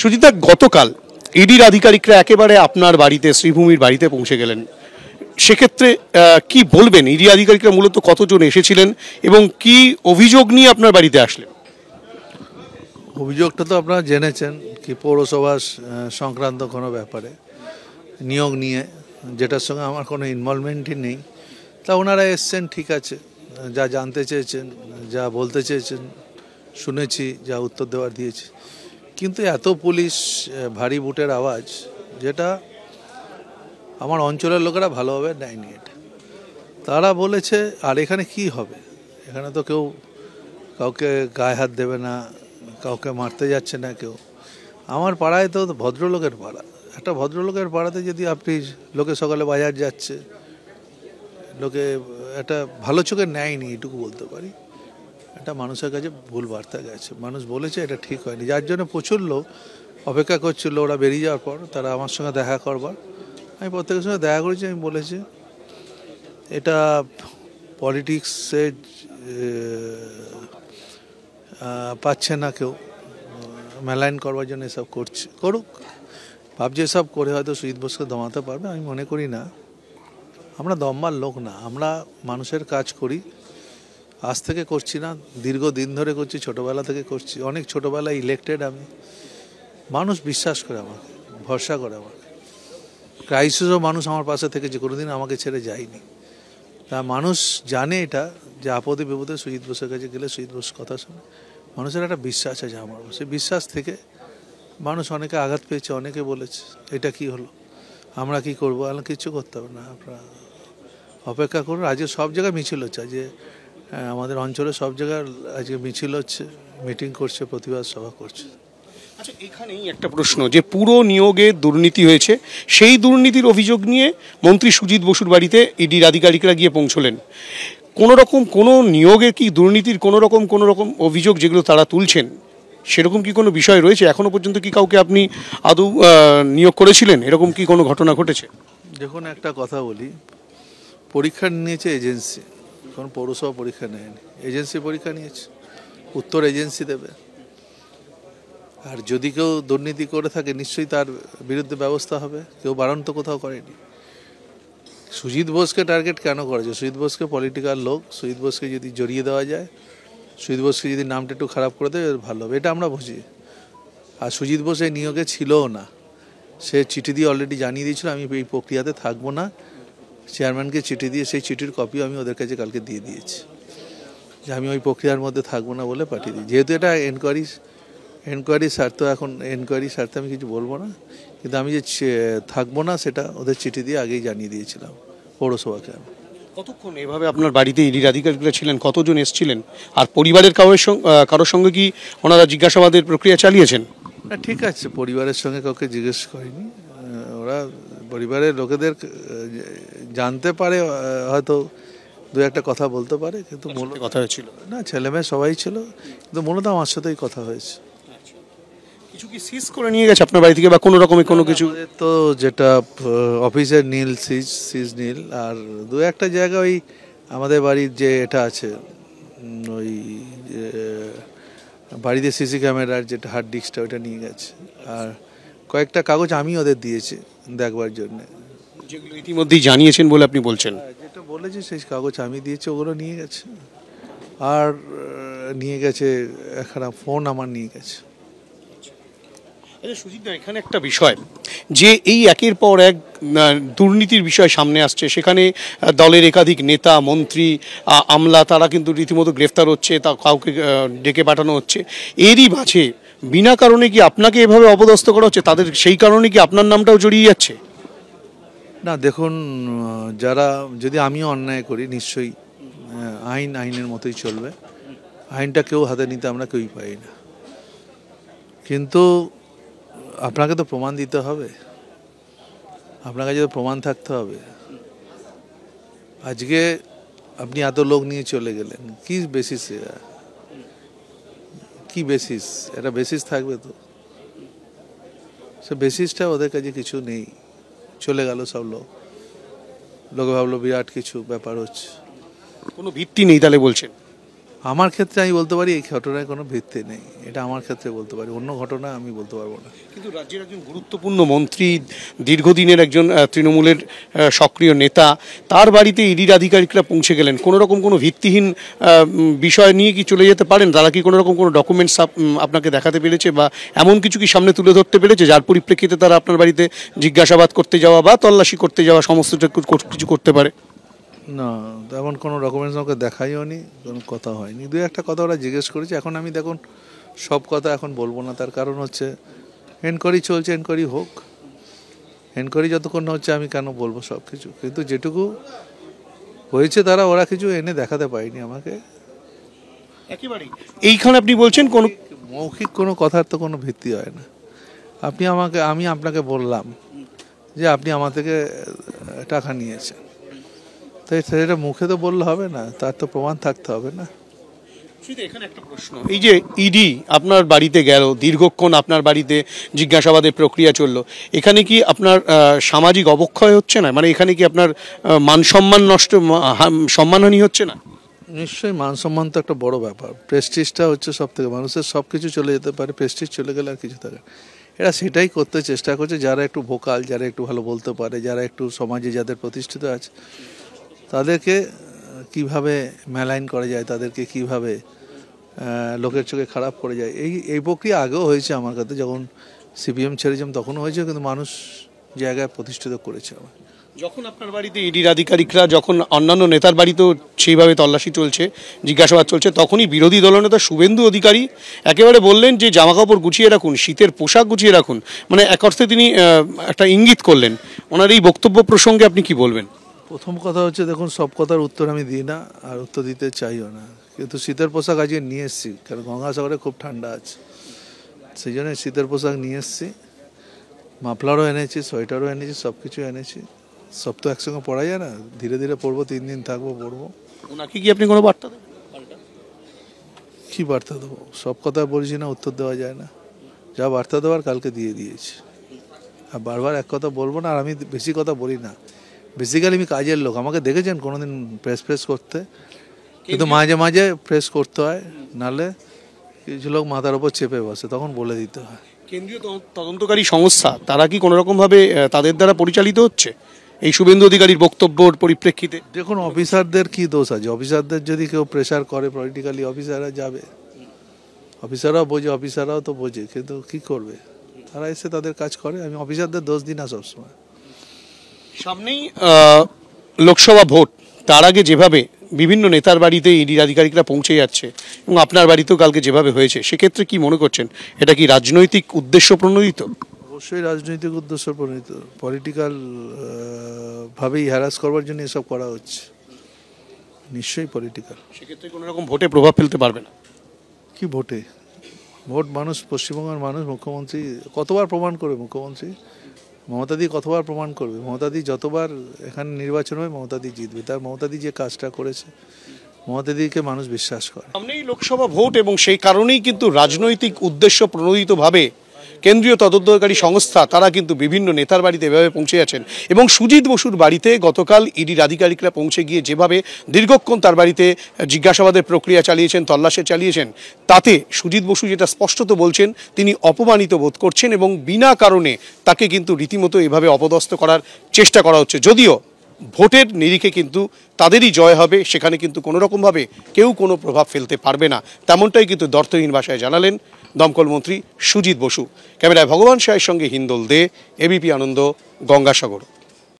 সুজিতা গতকাল ইডির আধিকারিকরা একেবারে আপনার বাড়িতে শ্রীভূমির বাড়িতে পৌঁছে গেলেন সেক্ষেত্রে কি বলবেন ইডি আধিকারিকরা মূলত কতজন এসেছিলেন এবং কি অভিযোগ নিয়ে আপনার বাড়িতে আসলেন অভিযোগটা তো আপনারা জেনেছেন কি পৌরসভা সংক্রান্ত কোনো ব্যাপারে নিয়োগ নিয়ে যেটার সঙ্গে আমার কোনো ইনভলভমেন্টই নেই তা ওনারা এসছেন ঠিক আছে যা জানতে চেয়েছেন যা বলতে চেয়েছেন শুনেছি যা উত্তর দেওয়ার দিয়েছি কিন্তু এত পুলিশ ভারী বুটের আওয়াজ যেটা আমার অঞ্চলের লোকেরা ভালোভাবে নেয়নি এটা তারা বলেছে আর এখানে কি হবে এখানে তো কেউ কাউকে গায়ে হাত দেবে না কাউকে মারতে যাচ্ছে না কেউ আমার পাড়ায় তো ভদ্রলোকের পাড়া একটা ভদ্রলোকের পাড়াতে যদি আপনি লোকে সকালে বাজার যাচ্ছে লোকে একটা ভালো চোখে নেয়নি এটুকু বলতে পারি এটা মানুষের কাছে ভুল বার্তা গেছে মানুষ বলেছে এটা ঠিক হয়নি যার জন্য প্রচুর লোক অপেক্ষা করছিল ওরা বেরিয়ে যাওয়ার পর তারা আমার সঙ্গে দেখা করবার আমি প্রত্যেকের সঙ্গে দেখা করেছি আমি বলেছি এটা পলিটিক্সে পাচ্ছে না কেউ মেলাইন করবার জন্য এসব করছে করুক ভাবছে এসব করে হয়তো সুইদ বোসকে দমাতে পারবে আমি মনে করি না আমরা দমবার লোক না আমরা মানুষের কাজ করি আজ থেকে করছি না দীর্ঘ দিন ধরে করছি ছোটোবেলা থেকে করছি অনেক ছোটোবেলায় ইলেক্টেড আমি মানুষ বিশ্বাস করে আমাকে ভরসা করে আমাকে ক্রাইসিসও মানুষ আমার পাশে থেকে যে কোনো দিন আমাকে ছেড়ে যায়নি তা মানুষ জানে এটা যে আপদে বিপদে সুজিত বোসের কাছে গেলে সুজিত বোস কথা শোনে মানুষের একটা বিশ্বাস আছে আমার সেই বিশ্বাস থেকে মানুষ অনেকে আঘাত পেয়েছে অনেকে বলেছে এটা কি হলো আমরা কি করবো আমরা কিচ্ছু করতে হবে না আপনারা অপেক্ষা করুন আজকে সব জায়গায় মিছিল হচ্ছে যে আমাদের অঞ্চলে সব জায়গায় আজকে মিছিল হচ্ছে মিটিং করছে প্রতিবাদ সভা করছে আচ্ছা এখানেই একটা প্রশ্ন যে পুরো নিয়োগে দুর্নীতি হয়েছে সেই দুর্নীতির অভিযোগ নিয়ে মন্ত্রী সুজিত বসুর বাড়িতে ইডির আধিকারিকরা গিয়ে পৌঁছলেন কোনো রকম কোনো নিয়োগে কি দুর্নীতির কোনো রকম কোনো রকম অভিযোগ যেগুলো তারা তুলছেন সেরকম কি কোনো বিষয় রয়েছে এখনো পর্যন্ত কি কাউকে আপনি আদৌ নিয়োগ করেছিলেন এরকম কি কোনো ঘটনা ঘটেছে দেখুন একটা কথা বলি পরীক্ষা নিয়েছে এজেন্সি এখন পৌরসভা পরীক্ষা নেয়নি এজেন্সি পরীক্ষা নিয়েছে উত্তর এজেন্সি দেবে আর যদি কেউ দুর্নীতি করে থাকে নিশ্চয়ই তার বিরুদ্ধে ব্যবস্থা হবে কেউ বারণ তো কোথাও করেনি সুজিত বোসকে টার্গেট কেন করেছে সুজিত বোসকে পলিটিক্যাল লোক সুজিত বোসকে যদি জড়িয়ে দেওয়া যায় সুজিত বোসকে যদি নামটা একটু খারাপ করে দেয় ভালো হবে এটা আমরা বুঝি আর সুজিত বোস এই নিয়োগে ছিলও না সে চিঠি দিয়ে অলরেডি জানিয়ে দিয়েছিল আমি এই প্রক্রিয়াতে থাকবো না চেয়ারম্যানকে চিঠি দিয়ে সেই চিঠির কপিও আমি ওদের কাছে কালকে দিয়ে দিয়েছি যে আমি ওই প্রক্রিয়ার মধ্যে থাকবো না বলে পাঠিয়ে দিই যেহেতু এটা এনকোয়ারি এনকোয়ারি স্বার্থ এখন এনকোয়ারি স্বার্থে আমি কিছু বলবো না কিন্তু আমি যে থাকবো না সেটা ওদের চিঠি দিয়ে আগেই জানিয়ে দিয়েছিলাম পৌরসভাকে আমি কতক্ষণ এভাবে আপনার বাড়িতে ইডির আধিকারিকরা ছিলেন কতজন এসছিলেন আর পরিবারের কারোর সঙ্গে কারোর সঙ্গে কি ওনারা জিজ্ঞাসাবাদের প্রক্রিয়া চালিয়েছেন ঠিক আছে পরিবারের সঙ্গে কাউকে জিজ্ঞেস করিনি ওরা পরিবারের লোকেদের জানতে পারে হয়তো দু একটা কথা বলতে পারে কিন্তু মূলত কথা হয়েছিল না ছেলে মেয়ে সবাই ছিল কিন্তু মূলত আমার সাথেই কথা হয়েছে আচ্ছা। কিছু কি সিজ করে নিয়ে গেছে আপনার বাড়ি থেকে বা কোনো রকমের কোনো কিছু তো যেটা অফিসের নীল সিজ সিজ নীল আর দু একটা জায়গা ওই আমাদের বাড়ির যে এটা আছে ওই বাড়িতে সিসি ক্যামেরার যেটা হার্ড ডিস্কটা ওইটা নিয়ে গেছে আর কয়েকটা কাগজ আমি ওদের দিয়েছি দেখবার জন্যে যেগুলো ইতিমধ্যেই জানিয়েছেন বলে আপনি বলছেন হ্যাঁ, যেটা বলেছে সেই কাগজ আমি দিয়েছি ওগুলো নিয়ে গেছে আর নিয়ে গেছে একটা ফোন আমার নিয়ে গেছে আচ্ছা সুজিত এখানে একটা বিষয় যে এই একের পর এক দুর্নীতির বিষয় সামনে আসছে সেখানে দলের একাধিক নেতা মন্ত্রী আমলা তারা কিন্তু রীতিমতো গ্রেফতার হচ্ছে তা কাউকে ডেকে পাঠানো হচ্ছে এরই মাঝে বিনা কারণে কি আপনাকে এভাবে অপদস্থ করা হচ্ছে তাদের সেই কারণে কি আপনার নামটাও জড়িয়ে যাচ্ছে না দেখুন যারা যদি আমিও অন্যায় করি নিশ্চয়ই আইন আইনের মতোই চলবে আইনটা কেউ হাতে নিতে আমরা কেউই পাই না কিন্তু আপনাকে তো প্রমাণ দিতে হবে আপনাকে যদি তো প্রমাণ থাকতে হবে আজকে আপনি এত লোক নিয়ে চলে গেলেন কি বেসিসে কি বেসিস এটা বেসিস থাকবে তো সে বেসিসটা ওদের কাছে কিছু নেই চলে গেল সব লোক লোকে ভাবলো বিরাট কিছু ব্যাপার হচ্ছে কোনো ভিত্তি নেই তাহলে বলছেন আমার ক্ষেত্রে আমি বলতে পারি এই ঘটনায় কোনো ভিত্তি নেই এটা আমার ক্ষেত্রে বলতে পারি অন্য ঘটনা আমি বলতে পারবো না কিন্তু রাজ্যের একজন গুরুত্বপূর্ণ মন্ত্রী দীর্ঘদিনের একজন তৃণমূলের সক্রিয় নেতা তার বাড়িতে ইডির আধিকারিকরা পৌঁছে গেলেন কোনো রকম কোনো ভিত্তিহীন বিষয় নিয়ে কি চলে যেতে পারেন তারা কি কোনো রকম কোনো ডকুমেন্টস আপনাকে দেখাতে পেরেছে বা এমন কিছু কি সামনে তুলে ধরতে পেরেছে যার পরিপ্রেক্ষিতে তারা আপনার বাড়িতে জিজ্ঞাসাবাদ করতে যাওয়া বা তল্লাশি করতে যাওয়া সমস্ত কিছু করতে পারে না তেমন কোনো ডকুমেন্টস আমাকে দেখাইও নি কোনো কথা হয়নি দু একটা কথা ওরা জিজ্ঞেস করেছে এখন আমি দেখুন সব কথা এখন বলবো না তার কারণ হচ্ছে এনকোয়ারি চলছে এনকোয়ারি হোক এনকোয়ারি যতক্ষণ না হচ্ছে আমি কেন বলবো সব কিছু কিন্তু যেটুকু হয়েছে তারা ওরা কিছু এনে দেখাতে পারেনি আমাকে একেবারেই এইখানে আপনি বলছেন কোনো মৌখিক কোনো কথার তো কোনো ভিত্তি হয় না আপনি আমাকে আমি আপনাকে বললাম যে আপনি আমার থেকে টাকা নিয়েছেন তাই সেটা মুখে তো বললে হবে না তার তো প্রমাণ থাকতে হবে না এখানে একটা প্রশ্ন এই যে ইডি e আপনার বাড়িতে গেল দীর্ঘক্ষণ আপনার বাড়িতে জিজ্ঞাসাবাদের প্রক্রিয়া চলল এখানে কি আপনার সামাজিক অবক্ষয় হচ্ছে না মানে এখানে কি আপনার মান সম্মান নষ্ট সম্মানহানি হচ্ছে না নিশ্চয়ই মান সম্মান তো একটা বড় ব্যাপার প্রেস্টিজটা হচ্ছে সব থেকে মানুষের সব কিছু চলে যেতে পারে প্রেস্টিজ চলে গেলে আর কিছু থাকে এরা সেটাই করতে চেষ্টা করছে যারা একটু ভোকাল যারা একটু ভালো বলতে পারে যারা একটু সমাজে যাদের প্রতিষ্ঠিত আছে তাদেরকে কিভাবে মেলাইন করা যায় তাদেরকে কিভাবে লোকের চোখে খারাপ করে যায় এই এই প্রক্রিয়া আগেও হয়েছে আমার কাছে যখন সিপিএম ছেড়েছিলাম তখনও হয়েছে কিন্তু মানুষ জায়গায় প্রতিষ্ঠিত করেছে আমার যখন আপনার বাড়িতে ইডির e আধিকারিকরা যখন অন্যান্য নেতার বাড়িতেও সেইভাবে তল্লাশি চলছে জিজ্ঞাসাবাদ চলছে তখনই বিরোধী দলনেতা শুভেন্দু অধিকারী একেবারে বললেন যে জামাকাপড় গুছিয়ে রাখুন শীতের পোশাক গুছিয়ে রাখুন মানে এক অর্থে তিনি একটা ইঙ্গিত করলেন ওনার এই বক্তব্য প্রসঙ্গে আপনি কি বলবেন প্রথম কথা হচ্ছে দেখুন সব কথার উত্তর আমি দিই না আর উত্তর দিতে চাইও না কিন্তু শীতের পোশাক আজকে নিয়ে এসেছি কারণ গঙ্গাসাগরে খুব ঠান্ডা আছে সেই জন্য শীতের পোশাক নিয়ে এসেছি মাফলারও এনেছি সোয়েটারও এনেছি সব কিছু এনেছি সব তো একসঙ্গে পড়া যায় না ধীরে ধীরে পড়বো তিন দিন থাকবো পড়বো ওনাকে কি আপনি কোনো বার্তা দেবেন কী বার্তা দেবো সব কথা বলছি না উত্তর দেওয়া যায় না যা বার্তা দেওয়ার কালকে দিয়ে দিয়েছি আর বারবার এক কথা বলবো না আর আমি বেশি কথা বলি না বেসিক্যালি আমি কাজের লোক আমাকে দেখেছেন কোনোদিন প্রেস প্রেস করতে কিন্তু মাঝে মাঝে প্রেস করতে হয় নাহলে কিছু লোক মাথার ওপর চেপে বসে তখন বলে দিতে হয় কেন্দ্রীয় তদন্তকারী সংস্থা তারা কি কোনোরকমভাবে তাদের দ্বারা পরিচালিত হচ্ছে এই শুভেন্দু অধিকারীর বক্তব্যর পরিপ্রেক্ষিতে দেখুন অফিসারদের কি দোষ আছে অফিসারদের যদি কেউ প্রেশার করে পলিটিক্যালি অফিসাররা যাবে অফিসাররাও বোঝে অফিসাররাও তো বোঝে কিন্তু কি করবে তারা এসে তাদের কাজ করে আমি অফিসারদের দোষ দিই না সবসময় সামনেই লোকসভা ভোট তার আগে যেভাবে বিভিন্ন নেতার বাড়িতে ইডির আধিকারিকরা পৌঁছে যাচ্ছে এবং আপনার বাড়িতেও কালকে যেভাবে হয়েছে সেক্ষেত্রে কি মনে করছেন এটা কি রাজনৈতিক উদ্দেশ্য প্রণোদিত অবশ্যই রাজনৈতিক উদ্দেশ্য প্রণীত পলিটিক্যাল ভাবেই হ্যারাস করবার জন্য এসব করা হচ্ছে নিশ্চয়ই পলিটিক্যাল সেক্ষেত্রে কোনো রকম ভোটে প্রভাব ফেলতে পারবে না কি ভোটে ভোট মানুষ পশ্চিমবঙ্গের মানুষ মুখ্যমন্ত্রী কতবার প্রমাণ করে মুখ্যমন্ত্রী মমতাদি কতবার প্রমাণ করবে মমতাদি যতবার এখানে নির্বাচন হবে মমতাদি জিতবে তার মমতাদি যে কাজটা করেছে মমতাদিকে মানুষ বিশ্বাস করে সামনেই লোকসভা ভোট এবং সেই কারণেই কিন্তু রাজনৈতিক উদ্দেশ্য প্রণোদিতভাবে কেন্দ্রীয় তদন্তকারী সংস্থা তারা কিন্তু বিভিন্ন নেতার বাড়িতে এভাবে পৌঁছে আছেন এবং সুজিত বসুর বাড়িতে গতকাল ইডির আধিকারিকরা পৌঁছে গিয়ে যেভাবে দীর্ঘক্ষণ তার বাড়িতে জিজ্ঞাসাবাদের প্রক্রিয়া চালিয়েছেন তল্লাশে চালিয়েছেন তাতে সুজিত বসু যেটা স্পষ্টত বলছেন তিনি অপমানিত বোধ করছেন এবং বিনা কারণে তাকে কিন্তু রীতিমতো এভাবে অপদস্থ করার চেষ্টা করা হচ্ছে যদিও ভোটের নিরিখে কিন্তু তাদেরই জয় হবে সেখানে কিন্তু কোনোরকমভাবে কেউ কোনো প্রভাব ফেলতে পারবে না তেমনটাই কিন্তু দর্থহীন ভাষায় জানালেন দমকল মন্ত্রী সুজিত বসু ক্যামেরায় ভগবান সাহের সঙ্গে হিন্দোল দে এবিপি আনন্দ গঙ্গাসাগর